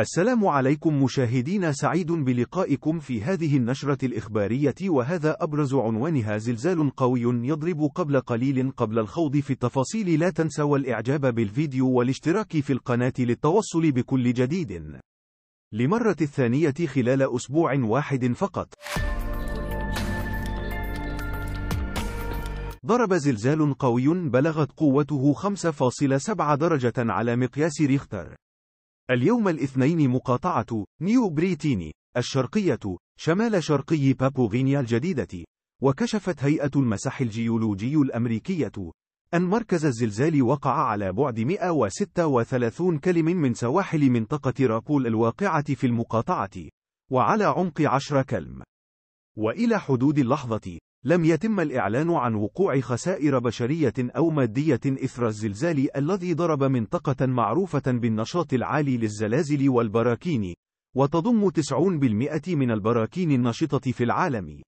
السلام عليكم مشاهدينا سعيد بلقائكم في هذه النشرة الإخبارية وهذا أبرز عنوانها زلزال قوي يضرب قبل قليل قبل الخوض في التفاصيل لا تنسوا الإعجاب بالفيديو والاشتراك في القناة للتوصل بكل جديد لمرة الثانية خلال أسبوع واحد فقط ضرب زلزال قوي بلغت قوته 5.7 درجة على مقياس ريختر اليوم الاثنين مقاطعة نيو بريتيني الشرقية شمال شرقي بابوغينيا الجديدة وكشفت هيئة المسح الجيولوجي الأمريكية أن مركز الزلزال وقع على بعد 136 كلم من سواحل منطقة رابول الواقعة في المقاطعة وعلى عمق 10 كلم وإلى حدود اللحظة لم يتم الإعلان عن وقوع خسائر بشرية أو مادية إثر الزلزال الذي ضرب منطقة معروفة بالنشاط العالي للزلازل والبراكين، وتضم 90% من البراكين النشطة في العالم.